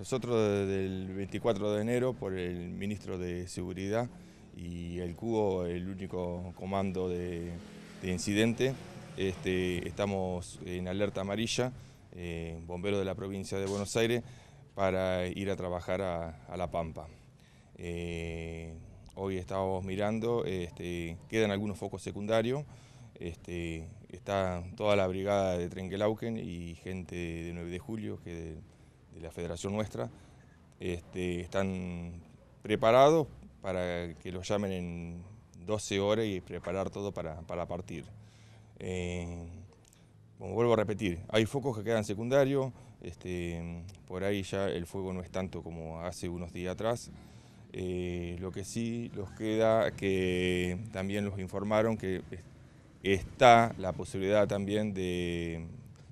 Nosotros desde el 24 de enero, por el ministro de Seguridad y el cubo el único comando de, incidente, este, estamos en alerta amarilla, eh, bomberos de la provincia de Buenos Aires, para ir a trabajar a, La Pampa. Eh, hoy estábamos mirando, este, quedan algunos focos secundarios, este, está toda la brigada de Trenquelauquen y gente de 9 de julio que de la federación nuestra este, están preparados para que los llamen en 12 horas y preparar todo para, partir. Eh, como vuelvo a repetir, hay focos que quedan secundarios, este, por ahí ya el fuego no es tanto como hace unos días atrás. Eh, lo que sí los queda, que también los informaron que está la posibilidad también de,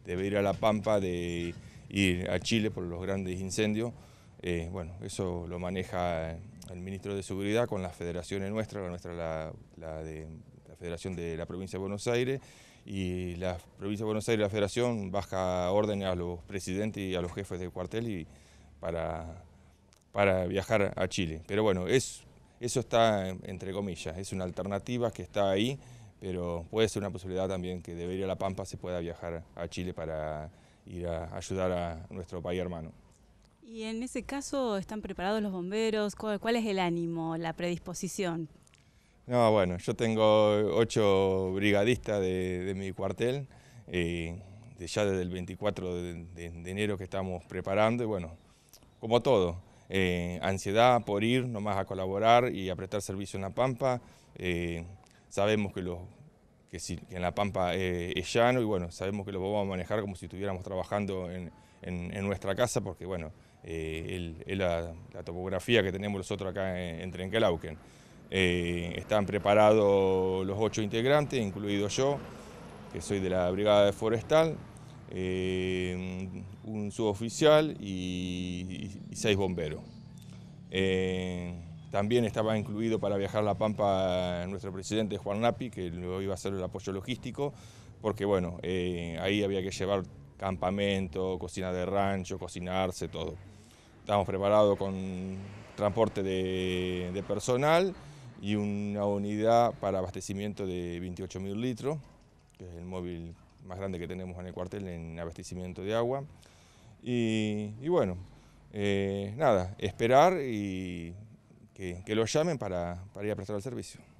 de ir a La Pampa de y a Chile por los grandes incendios. Eh, bueno, eso lo maneja eh, el ministro de Seguridad con las federaciones nuestras, la nuestra la, de, la Federación de la Provincia de Buenos Aires y la Provincia de Buenos Aires, la Federación, baja orden a los presidentes y a los jefes de cuartel y para, para viajar a Chile. Pero bueno, es, eso está entre comillas, es una alternativa que está ahí, pero puede ser una posibilidad también que de ir a La Pampa se pueda viajar a Chile para ir a ayudar a nuestro país hermano. Y en ese caso, ¿están preparados los bomberos? ¿Cuál es el ánimo, la predisposición? No, bueno, yo tengo ocho brigadistas de, mi cuartel, eh, ya desde el 24 de, enero que estamos preparando, y bueno, como todo, eh, ansiedad por ir nomás a colaborar y a prestar servicio en La Pampa. Eh, sabemos que los que, si, que en La Pampa eh, es llano y bueno, sabemos que lo vamos a manejar como si estuviéramos trabajando en, nuestra casa porque bueno, es eh, la, topografía que tenemos nosotros acá en, en eh, están preparados los ocho integrantes, incluido yo, que soy de la Brigada de Forestal, un suboficial y seis bomberos. También estaba incluido para viajar a La Pampa nuestro presidente Juan Napi, que luego iba a hacer el apoyo logístico, porque bueno, eh, ahí había que llevar campamento, cocina de rancho, cocinarse, todo. Estábamos preparados con transporte de, personal y una unidad para abastecimiento de 28.000 litros, que es el móvil más grande que tenemos en el cuartel en abastecimiento de agua. Y, bueno, eh, nada, esperar y que, lo llamen para, para ir a prestar el servicio.